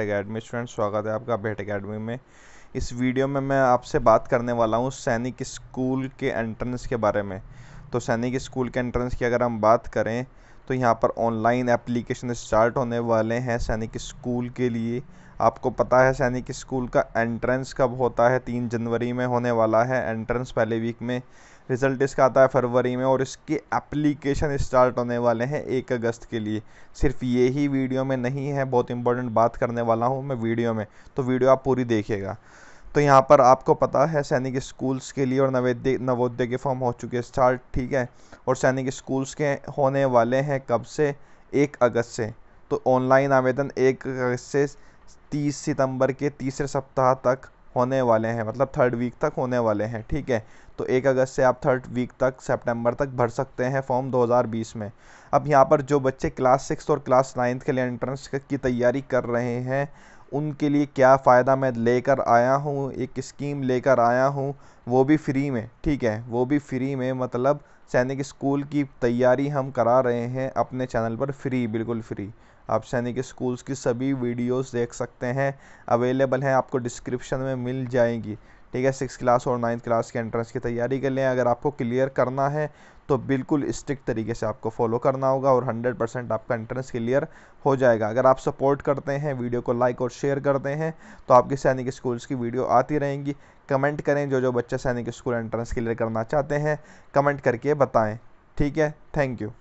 बेट academy student स्वागत है आपका बेट अकेडमी में इस वीडियो में मैं आपसे बात करने वाला हूँ सैनिक स्कूल के एंट्रेंस के बारे में तो सैनिक स्कूल के एंट्रेंस की अगर हम बात करें तो यहाँ पर ऑनलाइन एप्लीकेशन स्टार्ट होने वाले हैं सैनिक स्कूल के लिए आपको पता है सैनिक स्कूल का एंट्रेंस कब होता है तीन जनवरी में होने वाला है एंट्रेंस पहले वीक में रिज़ल्ट इसका आता है फरवरी में और इसके एप्लीकेशन स्टार्ट होने वाले हैं एक अगस्त के लिए सिर्फ ये ही वीडियो में नहीं है बहुत इंपॉर्टेंट बात करने वाला हूँ मैं वीडियो में तो वीडियो आप पूरी देखिएगा तो यहाँ पर आपको पता है सैनिक स्कूल्स के लिए और नवोदय नवोदय के फॉर्म हो चुके हैं स्टार्ट ठीक है और सैनिक स्कूल्स के होने वाले हैं कब से एक अगस्त से तो ऑनलाइन आवेदन एक अगस्त से तीस सितंबर के तीसरे सप्ताह तक होने वाले हैं मतलब थर्ड वीक तक होने वाले हैं ठीक है तो एक अगस्त से आप थर्ड वीक तक सितंबर तक भर सकते हैं फॉर्म 2020 में अब यहाँ पर जो बच्चे क्लास सिक्स और क्लास नाइन्थ के लिए एंट्रेंस की तैयारी कर रहे हैं उनके लिए क्या फ़ायदा मैं लेकर आया हूँ एक स्कीम लेकर आया हूँ वो भी फ्री में ठीक है वो भी फ्री में मतलब सैनिक स्कूल की तैयारी हम करा रहे हैं अपने चैनल पर फ्री बिल्कुल फ्री आप सैनिक स्कूल्स की सभी वीडियोस देख सकते हैं अवेलेबल हैं आपको डिस्क्रिप्शन में मिल जाएंगी ठीक है सिक्स क्लास और नाइन्थ क्लास के एंट्रेंस की तैयारी कर लें अगर आपको क्लियर करना है तो बिल्कुल स्ट्रिक्ट तरीके से आपको फॉलो करना होगा और 100 परसेंट आपका एंट्रेंस क्लियर हो जाएगा अगर आप सपोर्ट करते हैं वीडियो को लाइक और शेयर करते हैं तो आपके सैनिक स्कूल्स की वीडियो आती रहेंगी कमेंट करें जो जो बच्चे सैनिक स्कूल एंट्रेंस क्लियर करना चाहते हैं कमेंट करके बताएँ ठीक है थैंक यू